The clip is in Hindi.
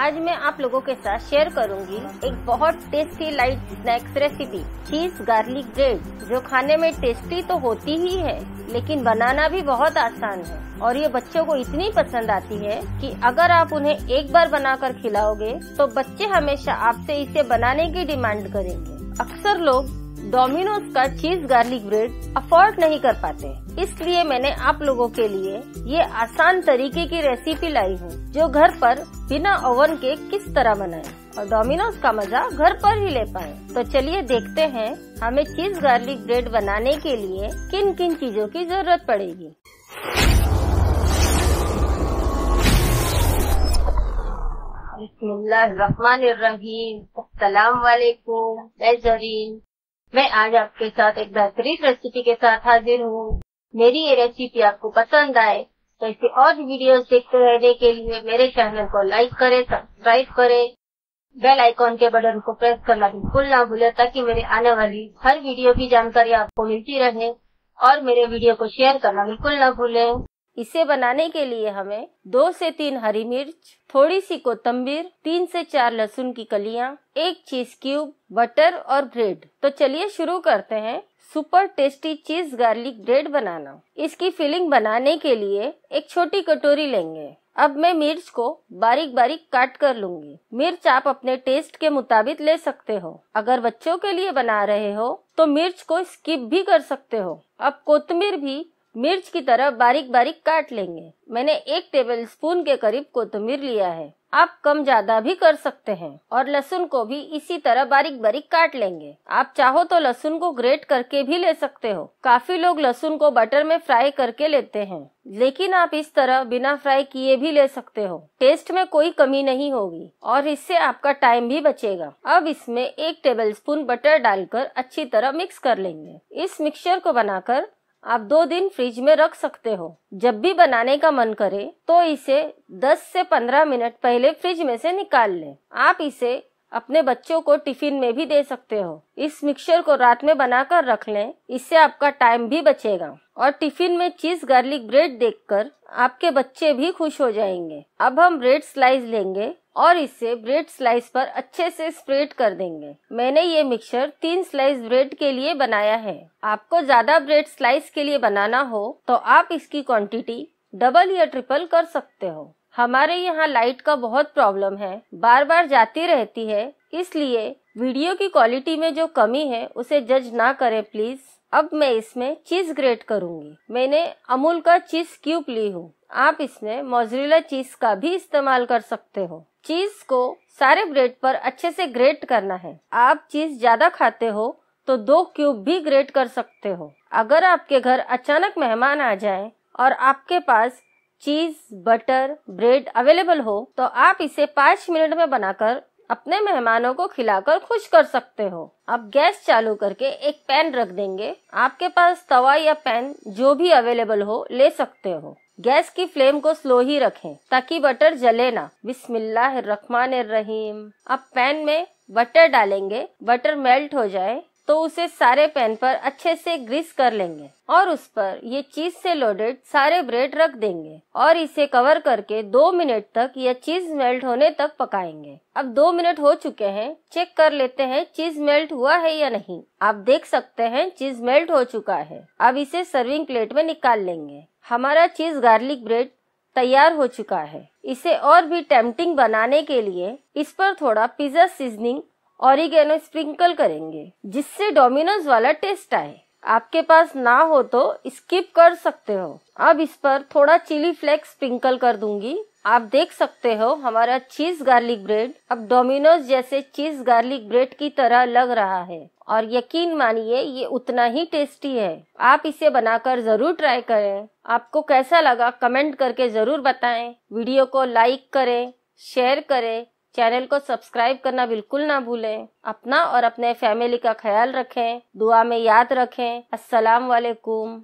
आज मैं आप लोगों के साथ शेयर करूंगी एक बहुत tasty light snacks recipe cheese garlic bread जो खाने में टेस्टी तो होती ही है लेकिन बनाना भी बहुत आसान है और ये बच्चों को इतनी पसंद आती है कि अगर आप उन्हें एक बार बनाकर खिलाओगे तो बच्चे हमेशा आपसे इसे बनाने की डिमांड करेंगे अक्सर लोग डोमिनोज का चीज गार्लिक ब्रेड अफोर्ड नहीं कर पाते इसलिए मैंने आप लोगों के लिए ये आसान तरीके की रेसिपी लाई हूँ जो घर पर बिना ओवन के किस तरह बनाए और डोमिनोज का मजा घर पर ही ले पाए तो चलिए देखते हैं हमें चीज गार्लिक ब्रेड बनाने के लिए किन किन चीजों की जरूरत पड़ेगी बसमीम वालेकुम मैं जरीन मैं आज आपके साथ एक बेहतरीन रेसिपी के साथ हाजिर हूँ मेरी ये रेसिपी आपको पसंद आए तो ऐसे और वीडियोस देखते रहने के लिए मेरे चैनल को लाइक करें सब्सक्राइब करें बेल आइकॉन के बटन को प्रेस करना बिल्कुल ना भूले ताकि मेरे आने वाली हर वीडियो की जानकारी आपको मिलती रहे और मेरे वीडियो को शेयर करना बिल्कुल ना भूलें इसे बनाने के लिए हमें दो से तीन हरी मिर्च थोड़ी सी कोतम्बीर तीन से चार लहसुन की कलियां, एक चीज क्यूब बटर और ब्रेड तो चलिए शुरू करते हैं super tasty cheese garlic bread बनाना इसकी फिलिंग बनाने के लिए एक छोटी कटोरी लेंगे अब मैं मिर्च को बारीक बारीक काट कर लूंगी मिर्च आप अपने टेस्ट के मुताबिक ले सकते हो अगर बच्चों के लिए बना रहे हो तो मिर्च को स्किप भी कर सकते हो अब कोतमीर भी मिर्च की तरह बारीक बारीक काट लेंगे मैंने एक टेबल स्पून के करीब कोतमीर लिया है आप कम ज्यादा भी कर सकते हैं और लहसुन को भी इसी तरह बारीक बारीक काट लेंगे आप चाहो तो लहसुन को ग्रेट करके भी ले सकते हो काफी लोग लहसुन को बटर में फ्राई करके लेते हैं लेकिन आप इस तरह बिना फ्राई किए भी ले सकते हो टेस्ट में कोई कमी नहीं होगी और इससे आपका टाइम भी बचेगा अब इसमें एक टेबल स्पून बटर डालकर अच्छी तरह मिक्स कर लेंगे इस मिक्सचर को बनाकर आप दो दिन फ्रिज में रख सकते हो जब भी बनाने का मन करे तो इसे 10 से 15 मिनट पहले फ्रिज में से निकाल लें आप इसे अपने बच्चों को टिफिन में भी दे सकते हो इस मिक्सचर को रात में बनाकर रख लें इससे आपका टाइम भी बचेगा और टिफिन में चीज गार्लिक ब्रेड देखकर आपके बच्चे भी खुश हो जाएंगे अब हम ब्रेड स्लाइस लेंगे और इसे ब्रेड स्लाइस पर अच्छे से स्प्रेड कर देंगे मैंने ये मिक्सचर तीन स्लाइस ब्रेड के लिए बनाया है आपको ज्यादा ब्रेड स्लाइस के लिए बनाना हो तो आप इसकी क्वांटिटी डबल या ट्रिपल कर सकते हो हमारे यहाँ लाइट का बहुत प्रॉब्लम है बार बार जाती रहती है इसलिए वीडियो की क्वालिटी में जो कमी है उसे जज ना करें प्लीज अब मैं इसमें चीज ग्रेट करूंगी मैंने अमूल का चीज क्यूब ली हूँ आप इसमें मोजरेला चीज का भी इस्तेमाल कर सकते हो चीज को सारे ब्रेड पर अच्छे से ग्रेट करना है आप चीज ज्यादा खाते हो तो दो क्यूब भी ग्रेट कर सकते हो अगर आपके घर अचानक मेहमान आ जाए और आपके पास चीज बटर ब्रेड अवेलेबल हो तो आप इसे पाँच मिनट में बनाकर अपने मेहमानों को खिलाकर खुश कर सकते हो अब गैस चालू करके एक पैन रख देंगे आपके पास तवा या पैन जो भी अवेलेबल हो ले सकते हो गैस की फ्लेम को स्लो ही रखें ताकि बटर जले ना रहीम अब पैन में बटर डालेंगे बटर मेल्ट हो जाए तो उसे सारे पैन पर अच्छे से ग्रीस कर लेंगे और उस पर ये चीज से लोडेड सारे ब्रेड रख देंगे और इसे कवर करके दो मिनट तक यह चीज मेल्ट होने तक पकाएंगे अब दो मिनट हो चुके हैं चेक कर लेते हैं चीज मेल्ट हुआ है या नहीं आप देख सकते हैं चीज मेल्ट हो चुका है अब इसे सर्विंग प्लेट में निकाल लेंगे हमारा चीज गार्लिक ब्रेड तैयार हो चुका है इसे और भी टेम्पटिंग बनाने के लिए इस पर थोड़ा पिज्जा सीजनिंग ऑरिगेनो स्प्रिंकल करेंगे जिससे डोमिनोज वाला टेस्ट आए आपके पास ना हो तो स्किप कर सकते हो अब इस पर थोड़ा चिली फ्लेक्स स्प्रिंकल कर दूंगी आप देख सकते हो हमारा चीज गार्लिक ब्रेड अब डोमिनोज जैसे चीज गार्लिक ब्रेड की तरह लग रहा है और यकीन मानिए ये उतना ही टेस्टी है आप इसे बनाकर जरूर ट्राई करें आपको कैसा लगा कमेंट करके जरूर बताएं वीडियो को लाइक करें शेयर करें चैनल को सब्सक्राइब करना बिल्कुल ना भूलें अपना और अपने फैमिली का ख्याल रखें दुआ में याद रखें अस्सलाम वालेकुम